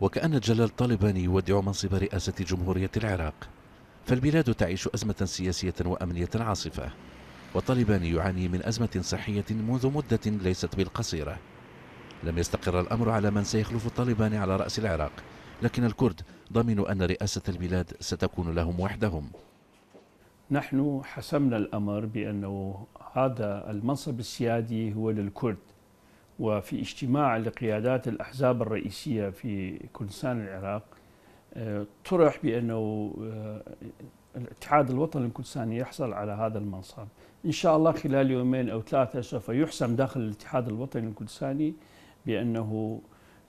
وكأن جلال طالبان يودع منصب رئاسة جمهورية العراق فالبلاد تعيش أزمة سياسية وأمنية عاصفة وطالبان يعاني من أزمة صحية منذ مدة ليست بالقصيرة لم يستقر الأمر على من سيخلف طالبان على رأس العراق لكن الكرد ضمنوا أن رئاسة البلاد ستكون لهم وحدهم نحن حسمنا الأمر بأنه هذا المنصب السيادي هو للكرد وفي اجتماع لقيادات الأحزاب الرئيسية في كردستان العراق آه، طرح بأنه آه، الاتحاد الوطني الكردستاني يحصل على هذا المنصب إن شاء الله خلال يومين أو ثلاثة سوف يحسم داخل الاتحاد الوطني الكردستاني بأنه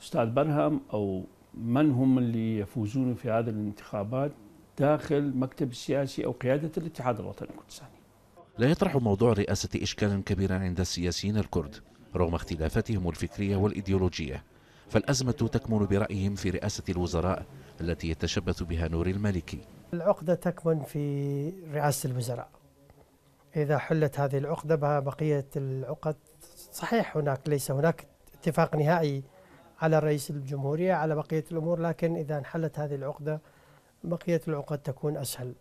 أستاذ برهم أو من هم اللي يفوزون في هذه الانتخابات داخل مكتب السياسي أو قيادة الاتحاد الوطني الكردستاني لا يطرح موضوع الرئاسة إشكالا كبيرا عند السياسيين الكرد رغم اختلافاتهم الفكرية والإيديولوجية فالأزمة تكمن برأيهم في رئاسة الوزراء التي يتشبث بها نور المالكي العقدة تكمن في رئاسة الوزراء إذا حلت هذه العقدة بقية العقد صحيح هناك ليس هناك اتفاق نهائي على رئيس الجمهورية على بقية الأمور لكن إذا انحلت هذه العقدة بقية العقد تكون أسهل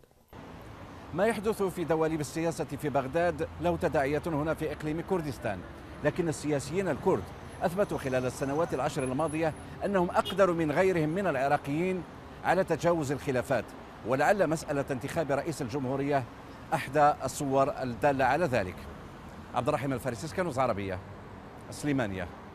ما يحدث في دواليب السياسة في بغداد له تداعيات هنا في إقليم كردستان لكن السياسيين الكرد أثبتوا خلال السنوات العشر الماضية أنهم أقدر من غيرهم من العراقيين على تجاوز الخلافات ولعل مسألة انتخاب رئيس الجمهورية أحدى الصور الدالة على ذلك عبد الرحيم الفارسيس كنوز عربية سليمانية